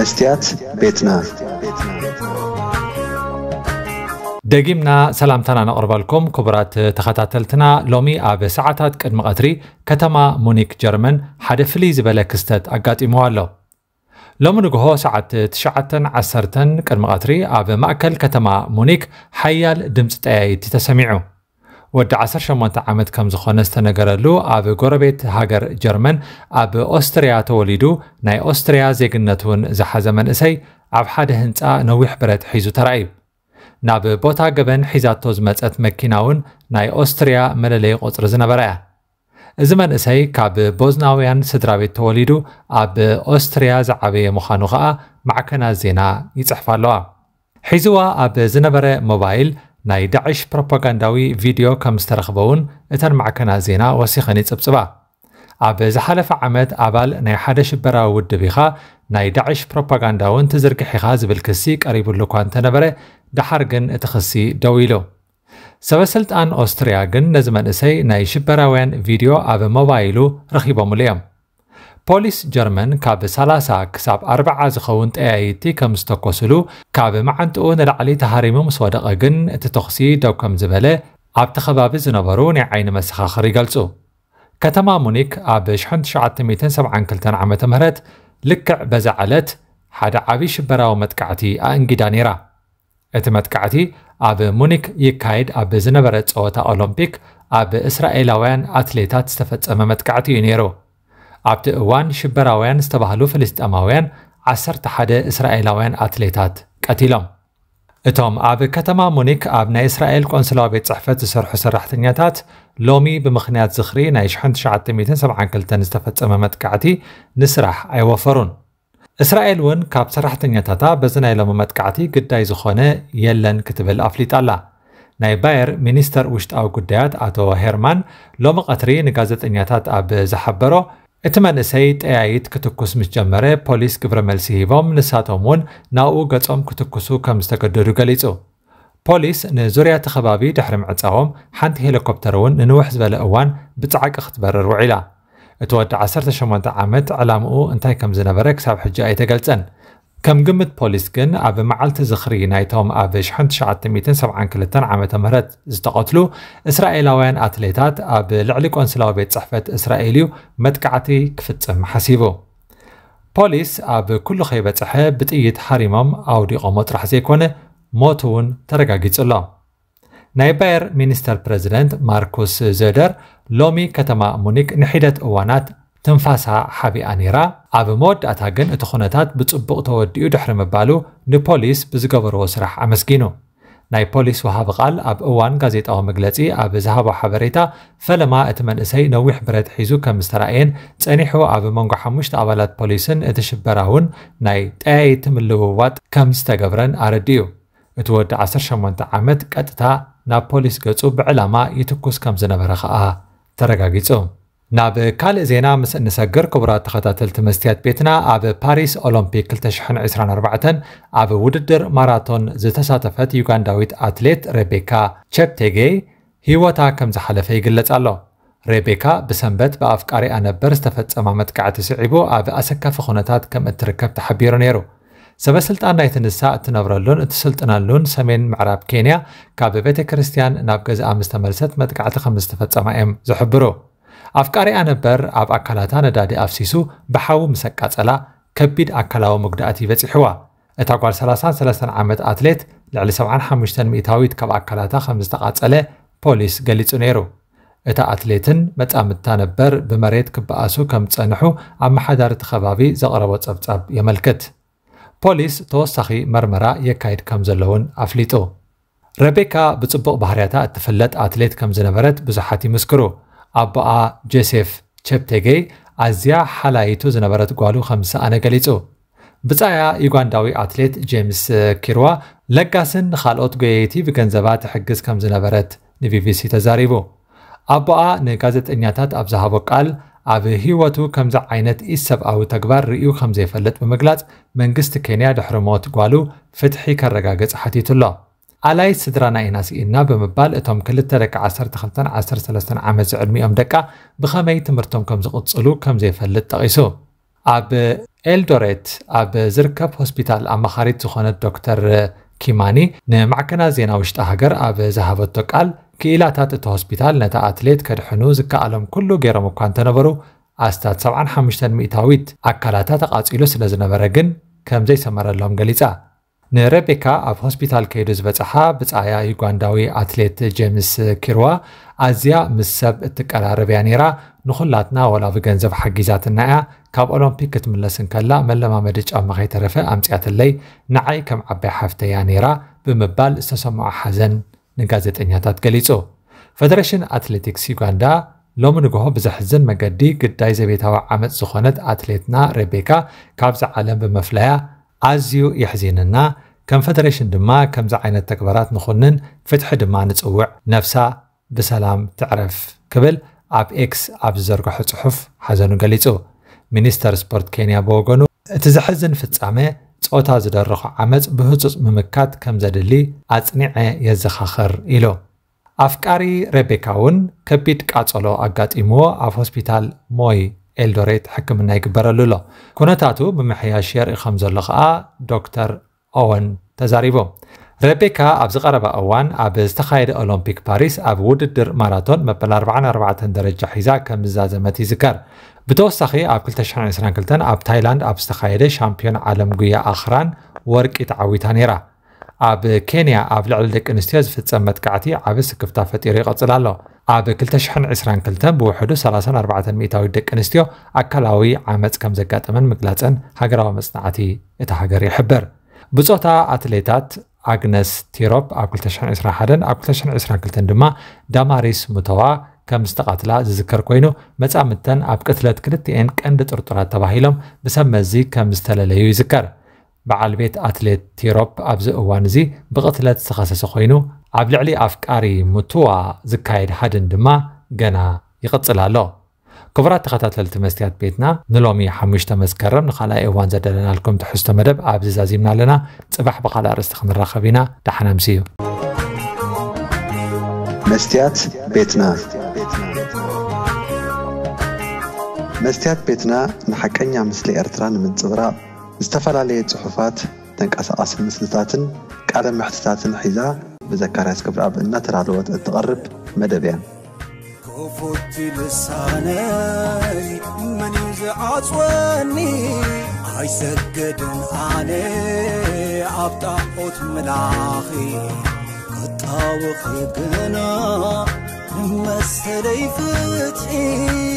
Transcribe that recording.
መስትያት ቤትና ደጊምና ሰላምታና ነቕርበልኩም ክቡራት ተኸታተልትና ሎሚ ኣብ ሰዓታት ቅድሚ ቀትሪ ከተማ ሙኒክ ጀርመን ሓደ ፍልይ ዝበለ ክስተት ኣጋጢምዎ ኣሎ ሎሚ ንግሆ ሰዓት 910 ቅድሚ ቀትሪ ኣብ ማእከል ከተማ ሙኒክ ሓያል ድምፂ ጠያይቲ ተሰሚዑ ወዲ 18 ዓመት ከም ዝኾነ ዝተነገረሉ ኣብ ጎረቤት ሃገር ጀርመን ኣብ ኦስትርያ ተወሊዱ ናይ ኦስትርያ ዜግነት እውን ዝሓዘ መንእሰይ ኣብ ሓደ ህንፃ ነዊሕ ብረት ሒዙ ተራእዩ ናብ ቦታ ገበን ሒዛቶ ዝመፀት መኪና እውን ናይ ኦስትርያ መለለይ ቁፅሪ ዝነበረ እያ እዚ መንእሰይ ካብ ቦዝናውያን ስድራ ቤት ተወሊዱ ኣብ ኦስትርያ ዝዓበየ ምዃኑ ከዓ ማዕከናት ዜና ይፅሕፋ ኣለዋ ሒዝዋ ኣብ ዝነበረ ሞባይል ናይ ዳዕሽ ፕሮፓጋንዳዊ ቪድዮ ከም ዝተረኽበ እውን እተን ማዕከና ዜና ወሲኸን ይፅብፅባ ኣብ ዝሓለፈ ዓመት ኣባል ናይ ሓደ ሽበራዊ ውድብ ኢኻ ናይ ዳዕሽ ፕሮፓጋንዳ እውን ትዝርግሕ ኢኻ ዝብል ክሲ ቀሪቡሉ እኳ እንተነበረ ድሓር ግን እቲ ክሲ ደው ኢሉ ሰበስልጣን ኦስትርያ ግን ነዚ መንእሰይ ናይ ሽበራውያን ቪድዮ ኣብ ሞባይሉ ረኺቦምሉ እዮም بوليس جرمن كاب 30 كساب 40 زخون تأيت كم استقصلو كاب معنتون العلي تهريم مسودق جن تتخسيد أو كم زبالة عبت خباب زنبرون عين مسخاخر يقلصو كتما مونيك أب شحن 1972 عام تمهرت لكع بزعلت حدا عبي شبراو متكعتي أنجدا نيرا እቲ መጥቃዕቲ ኣብ ሙኒክ ይካየድ ኣብ ዝነበረ ፀወታ ኦሎምፒክ ኣብ እስራኤላውያን ኣትሌታት ዝተፈፀመ መጥቃዕቲ እዩ ነይሩ ኣብቲ እዋን ሽበራውያን ዝተባህሉ ፍልስጥማውያን 11 እስራኤላውያን ኣትሌታት ቀቲሎም እቶም ኣብ ከተማ ሙኒክ ኣብ ናይ እስራኤል ቆንስላዊ ቤት ፅሕፈት ዝሰርሑ ሰራሕተኛታት ሎሚ ብምኽንያት ዝኽሪ ናይ 1972 ዝተፈፀመ መጥቃዕቲ ንስራሕ ኣይወፈሩን እስራኤል እውን ካብ ሰራሕተኛታታ በዚ ናይ ሎሚ መጥቃዕቲ ግዳይ ዝኾነ የለን ክትብል ኣፍሊጣ ኣላ ናይ ባየር ሚኒስተር ውሽጣዊ ጉዳያት ኣቶ ሄርማን ሎሚ ቀትሪ ንጋዜጠኛታት ኣብ ዝሓበሮ እቲ መንእሰይ ጠያይት ክትኩስ ምስ ጀመረ ፖሊስ ግብረ መልሲ ሂቦም ንሳቶም እውን ናብኡ ገጾም ክትኩሱ ከም ዝተገደዱ ገሊጹ ፖሊስ ንዙርያ እቲ ከባቢ ድሕሪ ምዕፃዎም ሓንቲ ሄሊኮፕተር እውን ንንውሕ ዝበለ እዋን ብጻዕቂ ክትበርር ውዒላ እቲ ወዲ 18 ዓመት ዕላምኡ እንታይ ከም ዝነበረ ክሳብ ሕጂ ኣይተገልጸን ከም ግምት ፖሊስ ግን ኣብ መዓልቲ ዝኽሪ ናይቶም ኣብ 1972 ዓመተ ምህረት ዝተቐትሉ እስራኤላውያን ኣትሌታት ኣብ ልዕሊ ቆንስላዊ ቤት ፅሕፈት እስራኤል እዩ መጥቃዕቲ ክፍፅም ሓሲቡ ፖሊስ ኣብ ኩሉ ከይበፅሐ ብጥይት ሓሪሞም ኣውዲቖሞ ጥራሕ ዘይኮነ ሞት እውን ተረጋጊጹ ኣሎ ናይ ባየር ሚኒስተር ፕረዚደንት ማርኩስ ዘደር ሎሚ ከተማ ሙኒክ ንሒደት እዋናት ትንፋሳ ሓቢኣ ነይራ ኣብ መወዳእታ ግን እቲ ኩነታት ብፅቡቕ ተወዲኡ ድሕሪ ምባሉ ንፖሊስ ብዝገበርዎ ስራሕ ኣመስጊኑ ናይ ፖሊስ ውሃቢ ቓል ኣብ እዋን ጋዜጣዊ መግለፂ ኣብ ዝሃቦ ሓበሬታ ፈለማ እቲ መንእሰይ ነዊሕ ብረት ሒዙ ከም ዝተረእየን ፀኒሑ ኣብ መንጎ ሓሙሽተ ኣባላት ፖሊስን እቲ እውን ናይ ጠያይቲ ምልውዋጥ ከም ዝተገብረን እዩ እቲ ወዲ 18 ዓመት ቀጥታ ናብ ፖሊስ ገጹ ብዕላማ ይትኩስ ከም ዝነበረ ከዓ ተረጋጊጹ ናብ ካልእ ዜና ምስ እንሰግር ክቡራት ተኸታተልቲ መስትያት ቤትና ኣብ ፓሪስ ኦሎምፒክ 224 ኣብ ውድድር ማራቶን ዝተሳተፈት ዩጋንዳዊት ኣትሌት ሬቤካ ቸፕቴጌይ ህይወታ ከም ዝሓለፈ ይግለጽ ኣሎ ሬቤካ ብሰንበት ብኣፍቃሪኣ ነበር ዝተፈጸመ መጥቃዕ ተስዒቡ ኣብ ኣሰካፊ ኩነታት ከም እትርከብ ተሓቢሩ ነይሩ ሰበስልጣን ናይ ንሳ እትነብረሉን እትስልጥነሉን ሰሜን ምዕራብ ኬንያ ካብ ቤተ ክርስትያን ናብ ገዛኣ ምስተመልሰት መጥቃዕቲ ከም ዝተፈጸማ እዮም ዝሕብሩ ኣፍቃሪኣ ነበር ኣብ ኣካላታ ነዳዲ ኣፍሲሱ ብሓዊ ምስ ከቢድ ኣካላዊ ምጉዳእቲ በፂሕዋ እታ ጓል 33 ዓመት ኣትሌት ልዕሊ 75 ሚእታዊት ካብ ኣካላታ ከም ዝተቓፀለ ፖሊስ ገሊጹ ነይሩ እታ ኣትሌትን መጻምድታ ነበር ብመሬት ክበኣሱ ከም ዝጸንሑ ኣብ እቲ ከባቢ ዘቕረቦ ጸብጻብ የመልክት ፖሊስ ተወሳኺ መርመራ የካይድ ከም ዘለውን ኣፍሊጡ ረቤካ ብጽቡቕ ባህርያታ እትፍለጥ ኣትሌት ከም ዝነበረት ብዙሓት ይምስክሩ ኣቦኣ ጆሴፍ ቸፕቴገይ ኣዝያ ሓላይቱ ዝነበረት ጓሉ ከምዝ ኣነ ገሊጹ ብጻያ ዩጋንዳዊ ኣትሌት ጄምስ ኪርዋ ለጋስን ንካልኦት ጎየይቲ ብገንዘባ ትሕግዝ ከም ዝነበረት ንቢቢሲ ተዛሪቡ ኣቦኣ ንጋዜጠኛታት ኣብ ዝሃቦ ቃል ኣብ ህይወቱ ከምዚ ዓይነት ሰብኣዊ ተግባር ርእዩ ከም ዘይፈለጥ ብምግላጽ መንግስቲ ኬንያ ድሕሪ ሞት ጓሉ ፍትሒ ከረጋገጽ ሓቲቱ ኣሎ ቃልይ ስድራና ኢና ስኢልና ብምባል እቶም 2 ደቂ 12 13 ዓመት ዝዕድሚኦም ደቃ ብኸመይ ትምህርቶም ከም ዝቕፅሉ ከም ዘይፈልጥ ጠቒሱ ኣብ ኤልዶሬት ኣብ ዝርከብ ሆስፒታል ኣመኻሪት ዝኾነት ዶክተር ኪማኒ ንማዕከናት ዜና ውሽጢ ሃገር ኣብ ዝሃበቶ ቃል ክኢላታት እቲ ሆስፒታል ነቲ ኣትሌት ከድሕኑ ዝከኣሎም ኩሉ ገይሮም እኳ እንተነበሩ ኣስታት 75 ሚእታዊት ኣካላታት ኣቓጺሉ ስለ ዝነበረ ግን ከምዘይሰመረሎም ዘይሰመረሎም ገሊጻ ንረቤካ ኣብ ሆስፒታል ከይዱ ዝበፅሓ ብፃያ ዩጋንዳዊ ኣትሌት ጀምስ ኪርዋ ኣዝያ ምስ ሰብ እትቀራርብ እያ ነይራ ንኩላትና ወላቢ ገንዘብ ሓጊዛትና እያ ካብ ኦሎምፒክ ክትምለስን ከላ መለማመዲ ጫማ ከይተረፈ ኣምፅያትለይ ንዓይ ከም ዓባይ ሓፍተ እያ ነይራ ብምባል ዝተሰምዖ ሓዘን ንጋዜጠኛታት ገሊጹ ፌደሬሽን ኣትሌቲክስ ዩጋንዳ ሎሚ ንግሆ ብዘሕዝን መገዲ ግዳይ ዘቤታዊ ዓመፅ ዝኾነት ኣትሌትና ረቤካ ካብዚ ዓለም ብመፍለያ ኣዝዩ የሕዚንና ከም ፈደሬሽን ድማ ከምዚ ዓይነት ተግባራት ንኹንን ፍትሒ ድማ ንፅውዕ ነፍሳ ብሰላም ትዕረፍ ክብል ኣብ ኤክስ ኣብ ዝዘርግሖ ጽሑፍ ሓዘኑ ገሊጹ ሚኒስተር ስፖርት ኬንያ ብወገኑ እቲ ዝሕዝን ፍጻሜ ጾታ ዝደርኹ ዓመፅ ብህፁፅ ምምካት ከም ዘድሊ ኣጽኒዐ የዘኻኽር ኢሉ ኣፍቃሪ ሬቤካ እውን ከቢድ ቃጸሎ ኣጋጢምዎ ኣብ ሆስፒታል ሞይ ኤልዶሬት ሕክምና ይግበረሉ ኣሎ ኩነታቱ ብምሕያሽ የርእኸም ዘሎ ከዓ ዶክተር ኦወን ተዛሪቦም ረቤካ ኣብ ዝቐረበ እዋን ኣብ ዝተኻየደ ኦሎምፒክ ፓሪስ ኣብ ውድድር ማራቶን መበል 44 ደረጃ ሒዛ ከም ዝዛዘመት ይዝከር ብተወሳኺ ኣብ 222 ኣብ ታይላንድ ኣብ ዝተኻየደ ሻምፒዮን ዓለም ጉያ ኣኽራን ወርቂ ተዓዊታ ነይራ ኣብ ኬንያ ኣብ ልዕሊ ደቂ ኣንስትዮ ዝፍፀም መጥቃዕቲ ዓብ ስክፍታ ፈጢሩ ይቐፅል ኣሎ ኣብ 222 ብውሕዱ 34 ሚእታዊ ደቂ ኣንስትዮ ኣካላዊ ዓመፅ ከም ዘጋጠመን ምግላፅን ሃገራዊ መፅናዕቲ እቲ ሃገር ይሕብር ብፆታ ኣትሌታት ኣግነስ ቲሮፕ ኣብ 221 ኣብ 222 ድማ ዳማሪስ ሙተዋ ከም ዝተቓትላ ዝዝከር ኮይኑ መጻምድተን ኣብ ቅትለት ክልቲኤን ቀንዲ ጥርጡራት ተባሂሎም ብሰብ መዚ ከም ዝተለለዩ ይዝከር በዓል ቤት ኣትሌት ቲሮፕ ኣብዚ እዋን እዚ ብቕትለት ዝተኸሰሰ ኮይኑ ኣብ ልዕሊ ኣፍቃሪ ሙትዋ ዝካየድ ሓድን ድማ ገና ይቕፅል ኣሎ ክቡራት ተኸታተልቲ መስትያት ቤትና ንሎሚ 5 መስከረም ንኻልኣይ እዋን ዘደለናልኩም ትሕዝቶ መደብ ኣብዚ ዛዚምና ኣለና ፅባሕ ብካልእ ርእስቲ ክንራኸብ ኢና ዳሓናምሲ እዩ መስትያት ቤትና መስትያት ቤትና ንሓቀኛ ምስሊ ኤርትራ ንምንፅብራቕ ዝተፈላለየ ፅሑፋት ተንቀሳቐሲ ምስልታትን ቃለ ምሕትታትን ሒዛ ብዘካርያስ ክብርኣብ እናተዳለወት እትቐርብ መደብ እያ ኮፎቲ ልሳነይ መን ዝዓፅወኒ ኣይሰገድን ኣነ ኣብ ጣዖት መላኺ ክጣውኺ ግና መሰለይ ፍትሒ